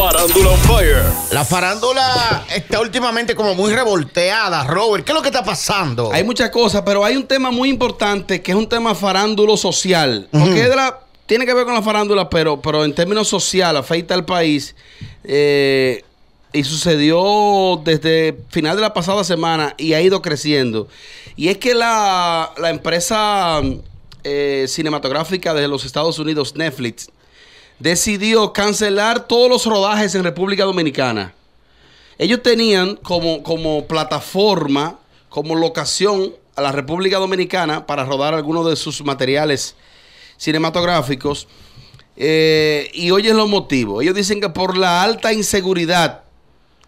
Farándula Fire. La farándula está últimamente como muy revolteada, Robert. ¿Qué es lo que está pasando? Hay muchas cosas, pero hay un tema muy importante que es un tema farándulo social. tiene que ver con la farándula, pero, en términos social afecta al país. Eh, y sucedió desde final de la pasada semana y ha ido creciendo. Y es que la, empresa eh, cinematográfica de los Estados Unidos, Netflix, decidió cancelar todos los rodajes en República Dominicana. Ellos tenían como, como plataforma, como locación a la República Dominicana para rodar algunos de sus materiales cinematográficos. Eh, y y oyen los motivos. Ellos dicen que por la alta inseguridad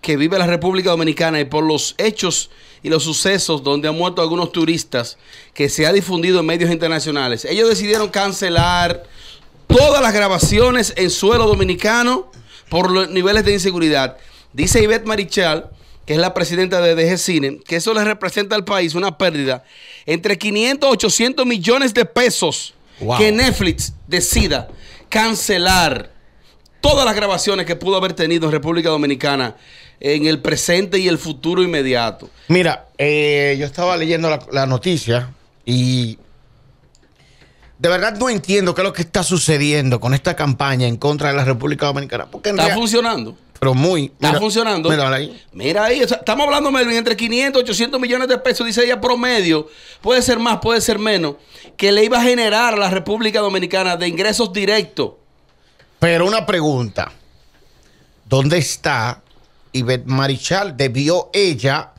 que vive la República Dominicana y por los hechos y los sucesos donde han muerto algunos turistas que se ha difundido en medios internacionales, ellos decidieron cancelar todas las grabaciones en suelo dominicano por los niveles de inseguridad. Dice Ivette Marichal, que es la presidenta de DG Cine, que eso le representa al país una pérdida entre 500 y 800 millones de pesos que Netflix decida cancelar todas las grabaciones que pudo haber tenido en República Dominicana en el presente y el futuro inmediato. Mira, eh, yo estaba leyendo la noticia y de verdad no entiendo qué es lo que está sucediendo con esta campaña en contra de la República Dominicana. Porque está funcionando. Pero muy. está funcionando. Mira ahí. Mira ahí. estamos hablando, Melvin, entre 500 y 800 millones de pesos, dice ella, promedio. Puede ser más, puede ser menos. Que le iba a generar a la República Dominicana de ingresos directos. Pero una pregunta. ¿Dónde está Ivette Marichal? ¿Debió ella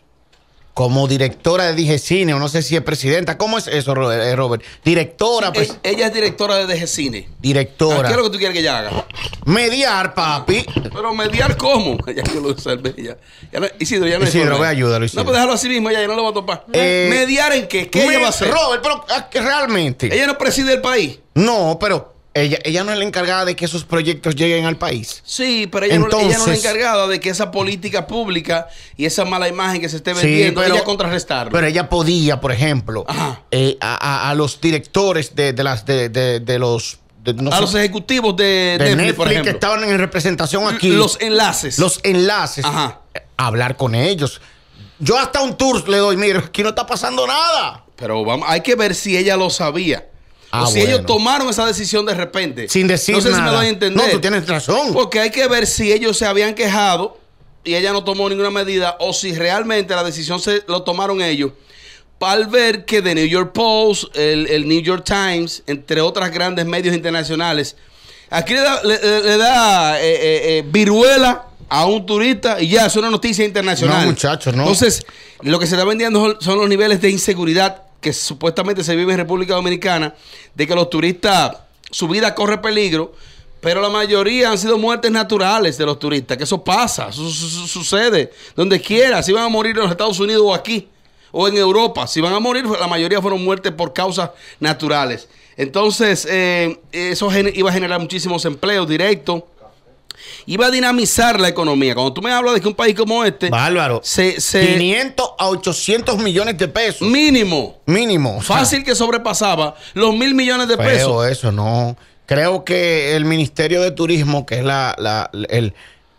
como directora de Digecine, o no sé si es presidenta. ¿Cómo es eso, eh, Robert? Directora. pues... Ella es directora de Cine. Directora. ¿Qué es lo que tú quieres que ella haga? Mediar, papi. Pero mediar cómo? ya usar lo ella. Ya. ya no, Isidro, ya no Isidro, a ayudar, Isidro. No, pues déjalo así mismo, ya, no lo va a topar. Eh, ¿Mediar en qué? ¿Qué ella va a hacer? Robert, pero ah, realmente. Ella no preside el país. No, pero ella, no es la encargada de que esos proyectos lleguen al país. Sí, pero ella, no, es la encargada de que esa política pública y esa mala imagen que se esté vendiendo, pero, ella Pero ella podía, por ejemplo, eh, a, los directores de, las, de, los a los ejecutivos de, de que estaban en representación aquí. los enlaces. Los enlaces. Eh, hablar con ellos. Yo hasta un tour le doy, mire, aquí no está pasando nada. Pero vamos, hay que ver si ella lo sabía. Ah, o si ellos tomaron esa decisión de repente. Sin decir no sé si me doy a entender. No, tú tienes razón. Porque hay que ver si ellos se habían quejado y ella no tomó ninguna medida o si realmente la decisión se lo tomaron ellos. Para ver que The New York Post, el, New York Times, entre otras grandes medios internacionales, aquí le da, eh, eh, eh, viruela a un turista y ya es una noticia internacional. No, muchachos, no. Entonces, lo que se está vendiendo son los niveles de inseguridad que supuestamente se vive en República Dominicana, de que los turistas, su vida corre peligro, pero la mayoría han sido muertes naturales de los turistas, que eso pasa, sucede, donde quiera, si van a morir en los Estados Unidos o aquí, o en Europa, si van a morir, la mayoría fueron muertes por causas naturales. Entonces, eh, eso iba a generar muchísimos empleos directos iba a dinamizar la economía. Cuando tú me hablas de que un país como este. Se, se 500 a 800 millones de pesos. Mínimo. Mínimo. fácil que sobrepasaba los mil millones de pesos. eso, no. Creo que el Ministerio de Turismo, que es la.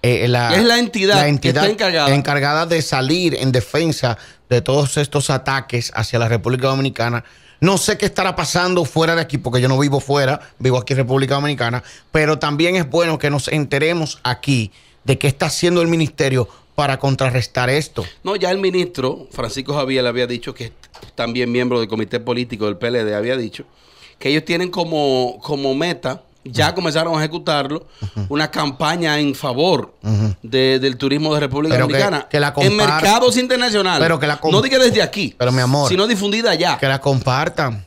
Eh, es la entidad, encargada. encargada de salir en defensa de todos estos ataques hacia la República Dominicana, no sé qué estará pasando fuera de aquí, porque yo no vivo fuera, vivo aquí en República Dominicana, pero también es bueno que nos enteremos aquí de qué está haciendo el ministerio para contrarrestar esto. No, ya el ministro Francisco Javier le había dicho que también miembro del comité político del PLD había dicho que ellos tienen como, como meta ya comenzaron a ejecutarlo, una campaña en favor del turismo de República Dominicana que, en mercados internacionales. no diga desde aquí, sino difundida allá. Que la compartan.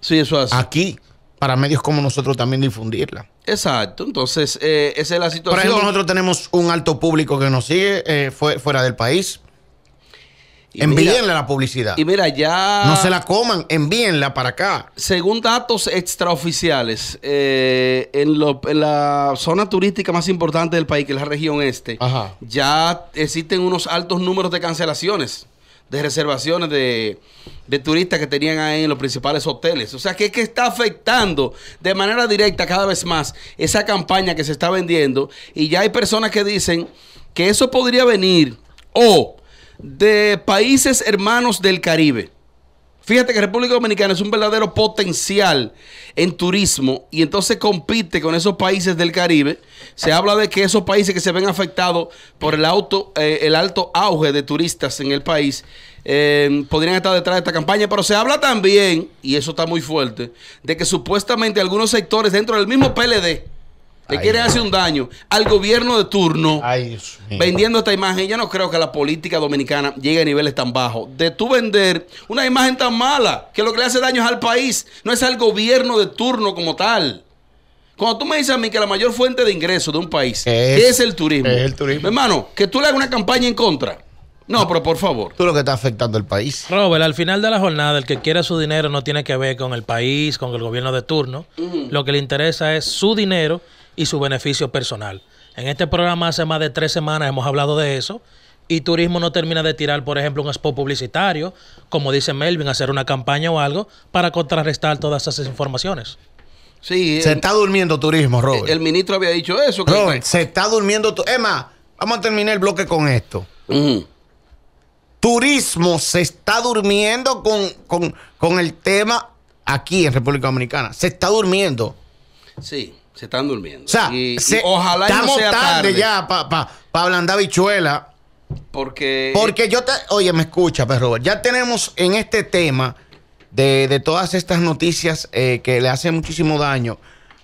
Sí, eso Aquí, para medios como nosotros también difundirla. Exacto, entonces eh, esa es la situación. Por nosotros tenemos un alto público que nos sigue eh, fuera del país. Envíenle la publicidad. Y mira, ya. No se la coman, envíenla para acá. Según datos extraoficiales, eh, en, la zona turística más importante del país, que es la región este, ya existen unos altos números de cancelaciones, de reservaciones de, de turistas que tenían ahí en los principales hoteles. O sea, que es que está afectando de manera directa cada vez más esa campaña que se está vendiendo. Y ya hay personas que dicen que eso podría venir o de países hermanos del Caribe. Fíjate que República Dominicana es un verdadero potencial en turismo y entonces compite con esos países del Caribe. Se habla de que esos países que se ven afectados por el, eh, el alto auge de turistas en el país eh, podrían estar detrás de esta campaña, pero se habla también, y eso está muy fuerte, de que supuestamente algunos sectores dentro del mismo PLD te quiere hacer un daño al gobierno de turno vendiendo esta imagen. Yo no creo que la política dominicana llegue a niveles tan bajos. De tú vender una imagen tan mala que lo que le hace daño es al país, no es al gobierno de turno como tal. Cuando tú me dices a mí que la mayor fuente de ingreso de un país es, el turismo. el turismo. Hermano, que tú le hagas una campaña en contra. No, pero por favor. Tú lo que está afectando al país. Robert, al final de la jornada, el que quiere su dinero no tiene que ver con el país, con el gobierno de turno. Lo que le interesa es su dinero y su beneficio personal. En este programa hace más de tres semanas hemos hablado de eso y turismo no termina de tirar, por ejemplo, un spot publicitario, como dice Melvin, hacer una campaña o algo para contrarrestar todas esas informaciones. Sí, se está durmiendo turismo, Robert. El, ministro había dicho eso. Robert, se está durmiendo. Tu... Emma, vamos a terminar el bloque con esto. Turismo se está durmiendo con, con, con el tema aquí en República Dominicana. Se está durmiendo. Sí. Se están durmiendo. O sea, ojalá estamos tarde, ya para pa, pa ablandar bichuela. Porque. Porque yo te. Oye, me escucha, pero pues, Robert. Ya tenemos en este tema de, todas estas noticias eh, que le hacen muchísimo daño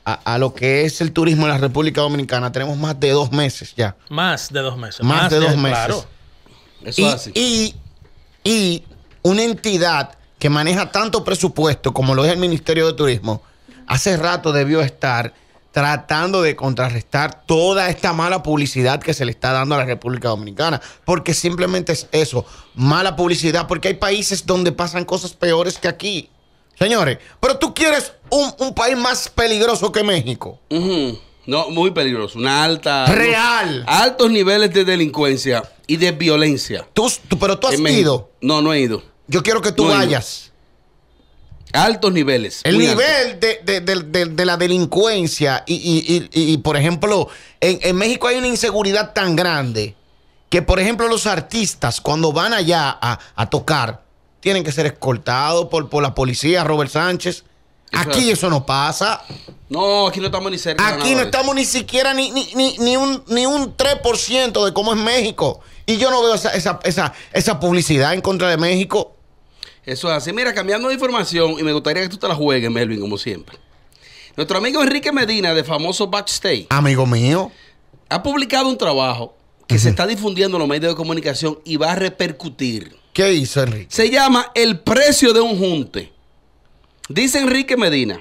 a, lo que es el turismo en la República Dominicana. Tenemos más de dos meses ya. Más de dos meses. Más, de, dos meses. Claro. Eso es así. y una entidad que maneja tanto presupuesto como lo es el Ministerio de Turismo, hace rato debió estar tratando de contrarrestar toda esta mala publicidad que se le está dando a la República Dominicana, porque simplemente es eso, mala publicidad, porque hay países donde pasan cosas peores que aquí. Señores, pero tú quieres un, país más peligroso que México. No, muy peligroso. Una alta. Real. altos niveles de delincuencia y de violencia. Tú, tú pero tú has ido. No, no he ido. Yo quiero que tú vayas. Altos niveles. El nivel de, la delincuencia y, por ejemplo, en, México hay una inseguridad tan grande que, por ejemplo, los artistas cuando van allá a, tocar tienen que ser escoltados por, la policía, Robert Sánchez. aquí eso no pasa. No, aquí no estamos ni cerca. Aquí no estamos ni siquiera ni, ni, ni, un, ni un 3% de cómo es México. Y yo no veo esa, esa, esa, esa publicidad en contra de México. Eso es así. Mira, cambiando de información, y me gustaría que tú te la juegues, Melvin, como siempre. Nuestro amigo Enrique Medina, de famoso Backstage. Amigo mío. Ha publicado un trabajo que se está difundiendo en los medios de comunicación y va a repercutir. ¿Qué dice, Enrique? Se llama El precio de un junte. Dice Enrique Medina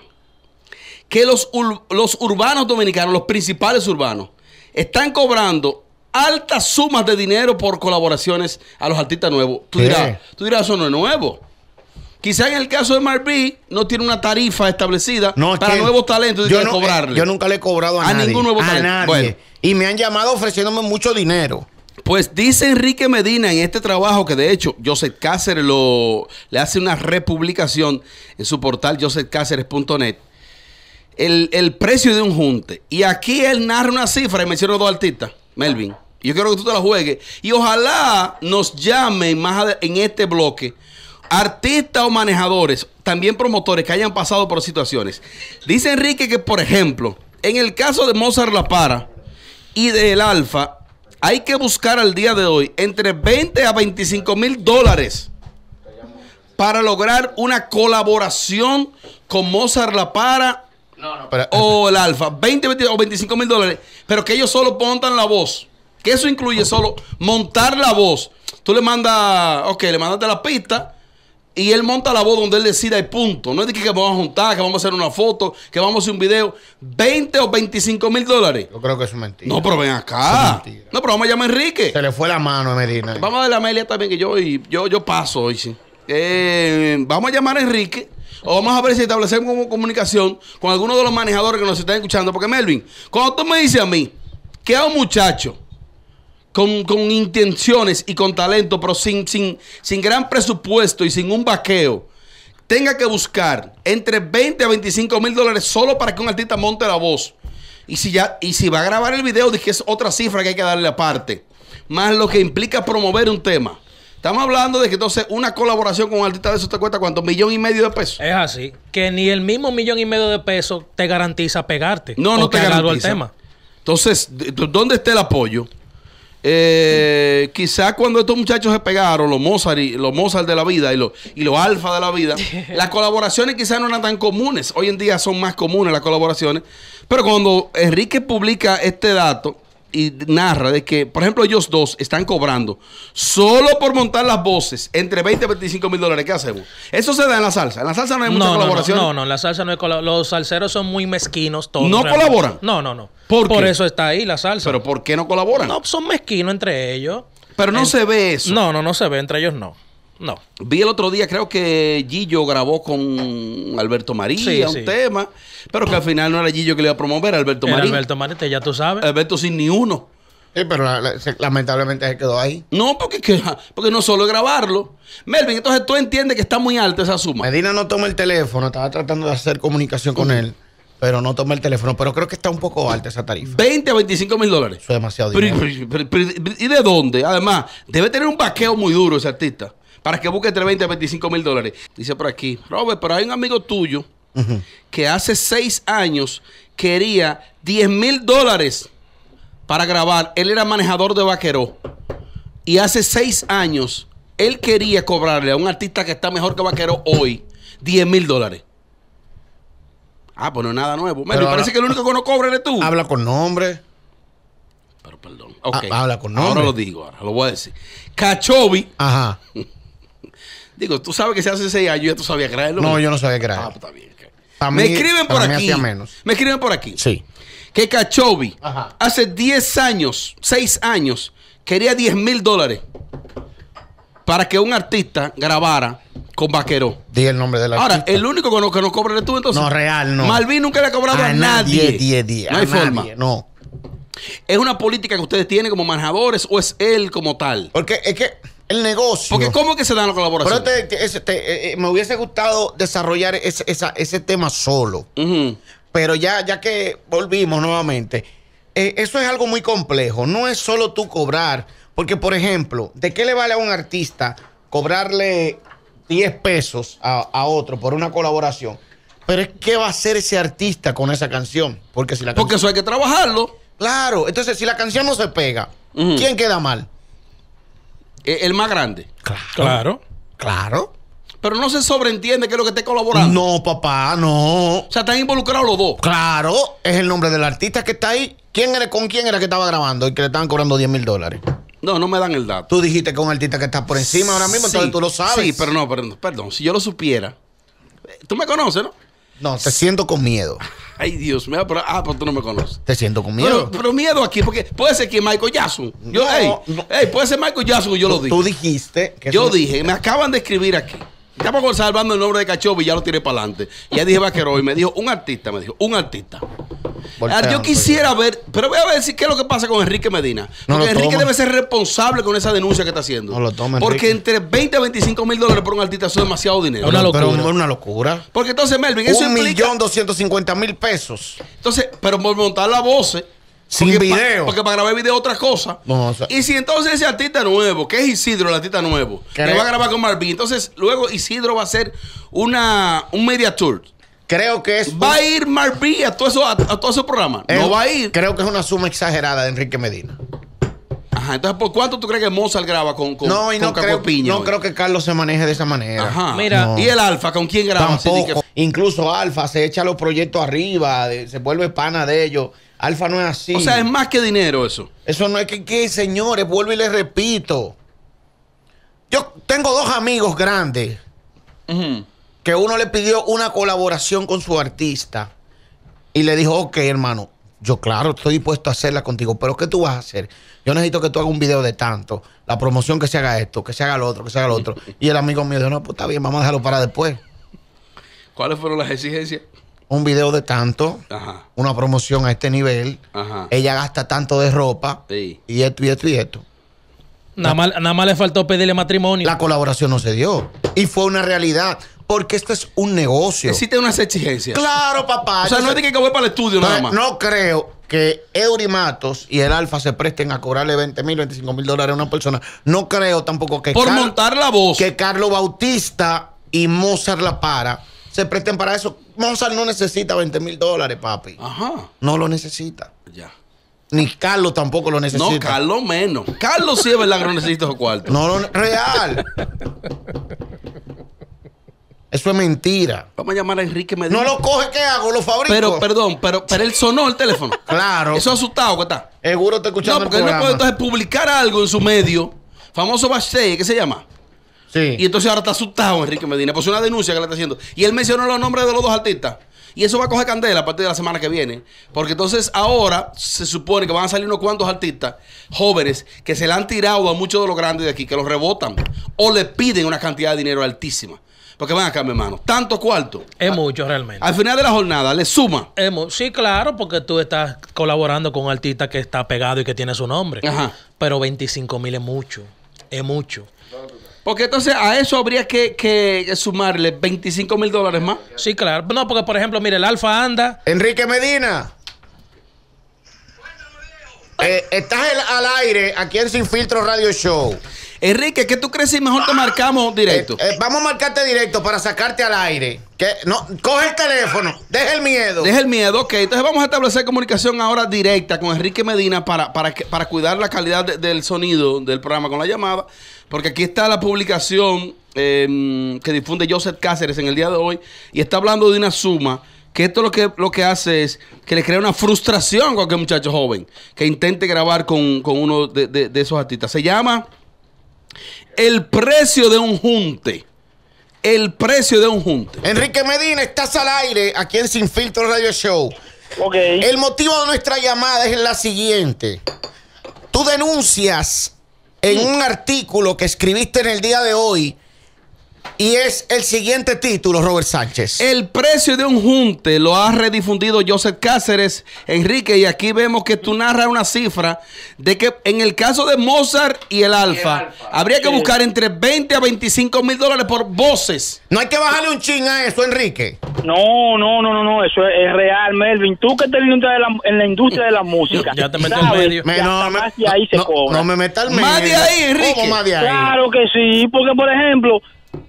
que los, urbanos dominicanos, los principales urbanos, están cobrando altas sumas de dinero por colaboraciones a los artistas nuevos. Tú dirás, tú dirás, eso no es nuevo. Quizá en el caso de Marby no tiene una tarifa establecida para nuevos talentos yo eh, cobrarle. Yo nunca le he cobrado a, a ningún nuevo talento. Y me han llamado ofreciéndome mucho dinero. Pues dice Enrique Medina en este trabajo que de hecho Joseph Cáceres lo, le hace una republicación en su portal josephcáceres.net. El, el precio de un junte. Y aquí él narra una cifra y me menciona dos artistas, Melvin. Yo quiero que tú te la juegues. Y ojalá nos llamen más en este bloque artistas o manejadores, también promotores que hayan pasado por situaciones. Dice Enrique que, por ejemplo, en el caso de Mozart La Para y del Alfa, hay que buscar al día de hoy entre 20 a 25 mil dólares para lograr una colaboración con Mozart La Para o el Alfa. 20, o 25 mil dólares, pero que ellos solo montan la voz. Que eso incluye solo montar la voz. Tú le mandas, ok, le mandaste la pista y él monta la voz donde él decida el punto. No es de que vamos a juntar, que vamos a hacer una foto, que vamos a hacer un video. 20 o 25 mil dólares. Yo creo que es mentira. No, pero ven acá. no, pero vamos a llamar a Enrique. Se le fue la mano a Medina. Vamos a darle a Amelia también, que yo, yo, yo paso hoy, sí. Eh, vamos a llamar a Enrique. O vamos a ver si establecemos comunicación con alguno de los manejadores que nos están escuchando. Porque Melvin, cuando tú me dices a mí que a un muchacho con, intenciones y con talento, pero sin, sin, gran presupuesto y sin un vaqueo, tenga que buscar entre 20 a 25 mil dólares solo para que un artista monte la voz. Y si, ya, y si va a grabar el video, dije, es otra cifra que hay que darle aparte. Más lo que implica promover un tema. Estamos hablando de que entonces una colaboración con un artista de eso te cuesta cuánto, millón y medio de pesos. Es así. Que ni el mismo millón y medio de pesos te garantiza pegarte. No, no te garantiza. El tema. Entonces, ¿dónde está el apoyo? Eh, quizás cuando estos muchachos se pegaron, los Mozart, y, los Mozart de la vida y los, y los Alfa de la vida, las colaboraciones quizás no eran tan comunes. Hoy en día son más comunes las colaboraciones. Pero cuando Enrique publica este dato, y narra de que, por ejemplo, ellos dos están cobrando solo por montar las voces entre 20 y 25 mil dólares. ¿Qué hacemos? Eso se da en la salsa. En la salsa no hay mucha colaboración. No, no, no, en la salsa no hay colaboración. Los salseros son muy mezquinos todos. ¿No colaboran? No, no, no. ¿Por, por eso está ahí la salsa. ¿Pero por qué no colaboran? No, son mezquinos entre ellos. Pero no se ve eso. No, no, no se ve entre ellos, no. No. Vi el otro día, creo que Gillo grabó con Alberto María un tema, pero que al final no era Gillo que le iba a promover, Alberto María. Alberto María, ya tú sabes. Alberto sin ni uno. pero lamentablemente se quedó ahí. No, porque, porque no solo grabarlo. Melvin, entonces tú entiendes que está muy alta esa suma. Medina no toma el teléfono, estaba tratando de hacer comunicación con él pero no toma el teléfono. Pero creo que está un poco alta esa tarifa. 20 a 25 mil dólares. Eso es demasiado dinero. ¿Y de dónde? Además, debe tener un vaqueo muy duro ese artista para que busque entre 20 y 25 mil dólares. Dice por aquí, Robert, pero hay un amigo tuyo que hace seis años quería 10 mil dólares para grabar. Él era manejador de vaquero. Y hace seis años él quería cobrarle a un artista que está mejor que vaquero hoy 10 mil dólares. Ah, pues no es nada nuevo. Me parece que el único que no cobra eres tú. Habla con nombre. Pero perdón. habla con nombre. Ahora lo digo, ahora lo voy a decir. Cachovi. Ajá. Digo, tú sabes que se hace seis años, ya tú sabías grabarlo No, yo no sabía creerlo. Ah, pues, está bien. me escriben por aquí. Menos. Me escriben por aquí. Sí. Que Cachovi hace 10 años, 6 años, quería 10 mil dólares para que un artista grabara con Vaquero. Dí el nombre del artista. Ahora, el único que no, que cobra tú entonces. No, real, no. Malvin nunca le ha cobrado a, a nadie. 10 días no hay forma. No. ¿Es una política que ustedes tienen como manejadores o es él como tal? Porque es que el negocio. Porque ¿cómo que se dan las colaboraciones? Eh, eh, me hubiese gustado desarrollar ese, tema solo. Pero ya, ya que volvimos nuevamente, eh, eso es algo muy complejo. No es solo tú cobrar. Porque, por ejemplo, ¿de qué le vale a un artista cobrarle 10 pesos a, otro por una colaboración? Pero es qué va a hacer ese artista con esa canción. Porque si la eso hay que trabajarlo. Claro. Entonces, si la canción no se pega, ¿quién queda mal? Eh, el más grande. Claro. Claro. Pero no se sobreentiende que es lo que esté colaborando. No, papá, no. O sea, están involucrados los dos. Claro, es el nombre del artista que está ahí. ¿Quién era, ¿Con quién era que estaba grabando y que le estaban cobrando 10 mil dólares? No, no me dan el dato. Tú dijiste que un artista que está por encima ahora mismo, entonces tú lo sabes. Sí, pero no, pero perdón. Si yo lo supiera. Eh, tú me conoces, ¿no? No, te siento con miedo. Ay, Dios mío, pero, ah, pero tú no me conoces. Te siento con miedo. Pero, miedo aquí, porque puede ser que Michael Yasu. Yo, hey, Hey, puede ser Michael Yasu. yo lo dije. Tú dijiste que Yo dije, me acaban de escribir aquí. Estamos salvando el nombre de Cachopo y ya lo tiré para adelante. ya dije vaquero y me dijo, un artista, me dijo, un artista. Ah, yo pues, quisiera ver, pero voy a ver si qué es lo que pasa con Enrique Medina. Porque Enrique debe ser responsable con esa denuncia que está haciendo. Porque entre 20 a 25 mil dólares por un artista es demasiado dinero. Una locura. una locura. Porque entonces, Melvin, eso Un millón doscientos mil pesos. Entonces, pero por montar la voz... Sin video. porque para grabar video otra cosa. y si entonces ese artista nuevo, que es Isidro, el artista nuevo, que va a grabar con Marvin, entonces luego Isidro va a hacer una, un media tour. Creo que es. ¿Va a ir Mark a a, todo ese programa? No va a ir. Creo que es una suma exagerada de Enrique Medina. Ajá, entonces, ¿por cuánto tú crees que Mozart graba con, con No, y no, creo, Piña, no creo que Carlos se maneje de esa manera. Ajá. Mira, ¿y el Alfa? ¿Con quién graba? Incluso Alfa se echa los proyectos arriba, se vuelve pana de ellos. Alfa no es así. O sea, es más que dinero eso. Eso no es que, señores, vuelvo y les repito. Yo tengo dos amigos grandes. Ajá que uno le pidió una colaboración con su artista y le dijo, ok, hermano, yo claro, estoy dispuesto a hacerla contigo, pero ¿qué tú vas a hacer? Yo necesito que tú hagas un video de tanto, la promoción que se haga esto, que se haga lo otro, que se haga lo otro. Y el amigo mío dijo, no, pues está bien, vamos a dejarlo para después. ¿Cuáles fueron las exigencias? Un video de tanto, una promoción a este nivel, ella gasta tanto de ropa, y esto, y esto, y esto. Nada nada más le faltó pedirle matrimonio. La colaboración no se dio. Y fue una realidad porque esto es un negocio. Existe unas exigencias. Claro, papá. O sea, no es de que voy para el estudio nada más. No creo que Eurimatos y el Alfa se presten a cobrarle 20 mil, 25 mil dólares a una persona. No creo tampoco que... Por montar la voz. Que Carlos Bautista y Mozart La Para se presten para eso. Mozart no necesita 20 mil dólares, papi. Ajá. No lo necesita. Ya. Ni Carlos tampoco lo necesita. No, Carlos menos. Carlos sí es verdad que no necesita esos cuarto No, no, real. Eso es mentira. Vamos a llamar a Enrique Medina. No lo coge, ¿qué hago? Lo fabrico. Pero, perdón, pero, pero él sonó el teléfono. claro. Eso asustado ¿Qué está. Seguro te escuchando. No, porque él no puede entonces publicar algo en su medio. Famoso Bache, ¿qué se llama? Sí. Y entonces ahora está asustado Enrique Medina. Pues una denuncia que le está haciendo. Y él mencionó los nombres de los dos artistas. Y eso va a coger candela a partir de la semana que viene. Porque entonces ahora se supone que van a salir unos cuantos artistas jóvenes que se le han tirado a muchos de los grandes de aquí, que los rebotan o le piden una cantidad de dinero altísima. Porque van acá, mi hermano, tanto cuarto. Es mucho realmente. Al final de la jornada, le suma. Es sí, claro, porque tú estás colaborando con un artista que está pegado y que tiene su nombre. Pero 25 mil es mucho. Es mucho. Porque entonces a eso habría que, sumarle 25 mil dólares más. Sí, claro. No, porque por ejemplo, mire, el Alfa anda. Enrique Medina. Eh, estás al aire aquí en Sin Filtro Radio Show. Enrique, ¿qué tú crees si mejor te marcamos eh, directo? Eh, vamos a marcarte directo para sacarte al aire. no, coge el teléfono, deja el miedo. Deja el miedo, ok. Entonces vamos a establecer comunicación ahora directa con Enrique Medina para, para, para cuidar la calidad del sonido del programa con la llamada. Porque aquí está la publicación em, que difunde Joseph Cáceres en el día de hoy. Y está hablando de una suma que esto lo que, lo que hace es que le crea una frustración a cualquier muchacho joven que intente grabar con, uno de esos artistas. Se llama el precio de un junte. El precio de un junte. Enrique Medina, estás al aire aquí en Sin Filtro Radio Show. El motivo de nuestra llamada es la siguiente. Tú denuncias en un artículo que escribiste en el día de hoy y es el siguiente título, Robert Sánchez. El precio de un junte lo ha redifundido Joseph Cáceres, Enrique, y aquí vemos que tú narras una cifra de que en el caso de Mozart y el Alfa, habría que buscar entre 20 a 25 mil dólares por voces. No hay que bajarle un ching a eso, Enrique. No, no, no, no, no, eso es, real, Melvin. Tú que estás en la, en la industria de la música. ya te meto en medio. no, me, más de ahí se cobra. No me metas al medio. Más de ahí, Enrique. Claro que sí, porque por ejemplo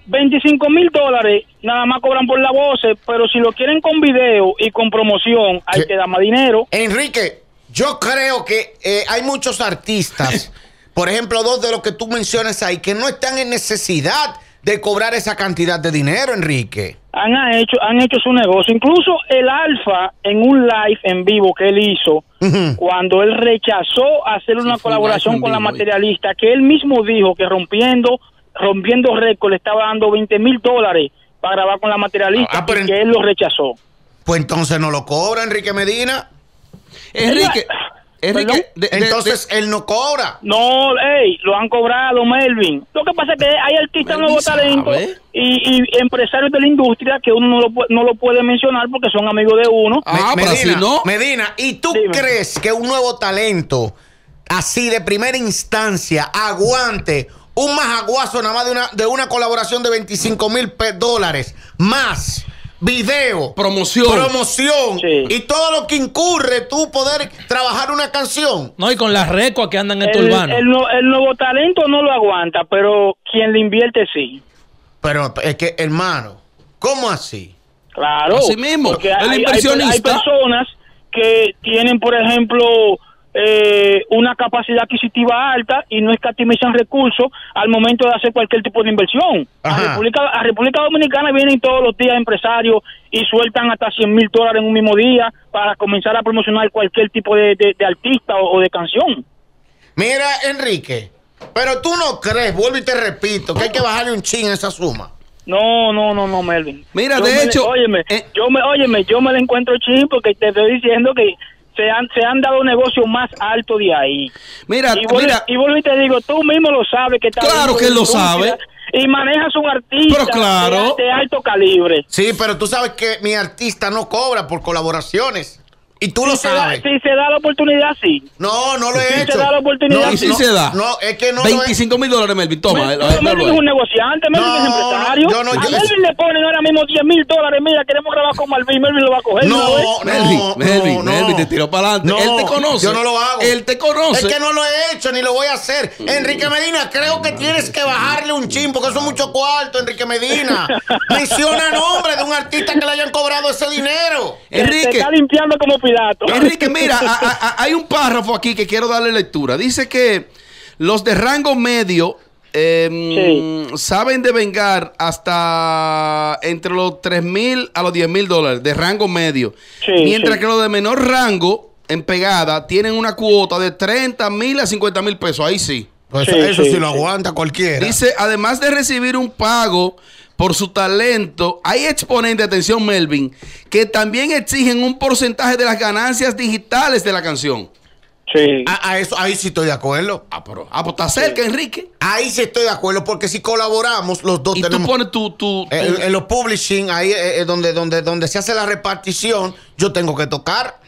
25 mil dólares nada más cobran por la voz, pero si lo quieren con video y con promoción, hay que dar más dinero. Enrique, yo creo que eh, hay muchos artistas, por ejemplo, dos de los que tú mencionas ahí, que no están en necesidad de cobrar esa cantidad de dinero, Enrique. Han hecho, han hecho su negocio. Incluso el Alfa, en un live en vivo que él hizo, cuando él rechazó hacer una colaboración con la materialista, que él mismo dijo que rompiendo rompiendo récord, le estaba dando 20 mil dólares para grabar con la materialista, ah, que él lo rechazó. Pues entonces no lo cobra Enrique Medina. Enrique. entonces él no cobra. No, hey, lo han cobrado, Melvin. Lo que pasa es que hay artistas nuevos talentos y, y, empresarios de la industria que uno no lo, puede mencionar porque son amigos de uno. Ah, Medina, ¿y tú crees que un nuevo talento así de primera instancia aguante un majaguazo nada más de una, de una colaboración de 25 mil dólares, más video, promoción, promoción y todo lo que incurre tú poder trabajar una canción. No, y con las recuas que andan en tu urbano. El, nuevo talento no lo aguanta, pero quien le invierte sí. Pero es que, hermano, ¿cómo así? Claro. Así mismo, el hay personas que tienen, por ejemplo, eh, una capacidad adquisitiva alta y no escatimizan recursos al momento de hacer cualquier tipo de inversión. A República, Dominicana vienen todos los días empresarios y sueltan hasta 100 mil dólares en un mismo día para comenzar a promocionar cualquier tipo de, artista o, de canción. Mira, Enrique, pero tú no crees, vuelvo y te repito, que hay que bajarle un chin a esa suma. No, no, no, no, Melvin. Mira, de hecho. Óyeme, eh, yo me, óyeme, yo me la encuentro chin porque te estoy diciendo que se han, dado negocios más alto de ahí. Mira, y Y te digo, tú mismo lo sabes que está Claro que lo sabe. Y manejas un artista de, de alto calibre. Sí, pero tú sabes que mi artista no cobra por colaboraciones. Y tú lo sabes. si se da la oportunidad, sí. No, no lo he hecho. Si se da la oportunidad, no, y si se da. No, es que no. 25 mil dólares, Melvin. Toma. Melvin eh, es un negociante, Melvin no, es empresario. Yo no, a Melvin le ponen ahora mismo 10 mil dólares. Mira, queremos grabar con Melvin, Melvin lo va a coger. No, Melvin, Melvin, Melvin, te tiró para adelante. Él te conoce. Yo no lo hago. Él te conoce. Es que no lo he hecho ni lo voy a hacer. Mm. Enrique Medina, creo que tienes que bajarle un chin porque eso es mucho cuarto, Enrique Medina. Menciona nombre de un artista que le hayan cobrado ese dinero. Enrique. está limpiando como Enrique, mira, hay un párrafo aquí que quiero darle lectura. Dice que los de rango medio em, saben de vengar hasta entre los 3 mil a los 10 mil dólares de rango medio. mientras que los de menor rango en pegada tienen una cuota de 30 mil a 50 mil pesos. Ahí sí. Pues eso sí, lo aguanta cualquiera. Dice, además de recibir un pago por su talento, hay exponentes, atención Melvin, que también exigen un porcentaje de las ganancias digitales de la canción. Sí. A, ah, ah, eso, ahí sí estoy de acuerdo. Ah, pero, ah, pues está cerca, Enrique. Ahí sí estoy de acuerdo, porque si colaboramos, los dos ¿Y tú pones tu. Eh, en, los publishing, ahí es eh, eh, donde, donde, donde se hace la repartición, yo tengo que tocar.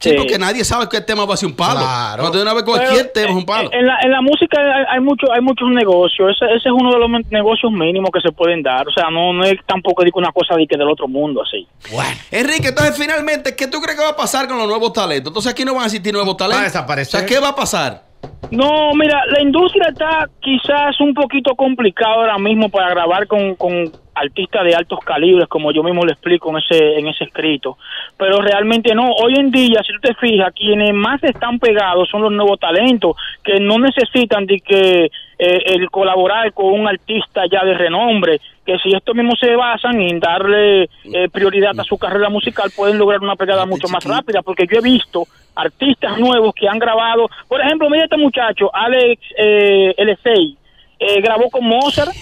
Sí, porque nadie sabe qué tema va a ser un palo. Claro. Cuando una vez cualquier tema es un eh, palo. En la, en la música hay, mucho, hay muchos negocios. Ese, ese, es uno de los negocios mínimos que se pueden dar. O sea, no, no es tampoco digo una cosa de que del otro mundo así. Bueno. Enrique, entonces finalmente, ¿qué tú crees que va a pasar con los nuevos talentos? Entonces aquí no van a existir nuevos talentos. Va a desaparecer. O sea, ¿qué va a pasar? No, mira, la industria está quizás un poquito complicada ahora mismo para grabar con, con artistas de altos calibres, como yo mismo le explico en ese, en ese escrito. Pero realmente no, hoy en día, si tú te fijas, quienes más están pegados son los nuevos talentos, que no necesitan de que eh, el colaborar con un artista ya de renombre, que si esto mismo se basan en darle eh, prioridad a su carrera musical, pueden lograr una pegada mucho más rápida, porque yo he visto artistas nuevos que han grabado. Por ejemplo, mira este muchacho, Alex eh, L6, eh, grabó con Mozart.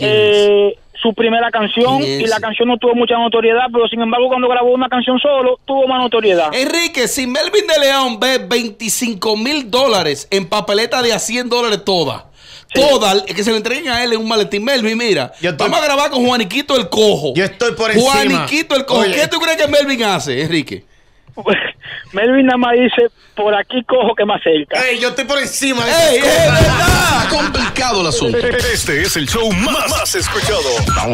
Eh, su primera canción y la canción no tuvo mucha notoriedad, pero sin embargo cuando grabó una canción solo tuvo más notoriedad. Enrique, si Melvin de León ve 25 mil dólares en papeleta de a 100 dólares toda. todas que se le entreguen a él en un maletín. Melvin, mira, vamos a grabar con Juaniquito el Cojo. Yo estoy por encima. Juaniquito el Cojo. ¿Qué tú crees que Melvin hace, Enrique? Melvin nada más dice, por aquí cojo que más cerca. Ey, yo estoy por encima Ey, es Está complicado el asunto. Este es el show más, escuchado.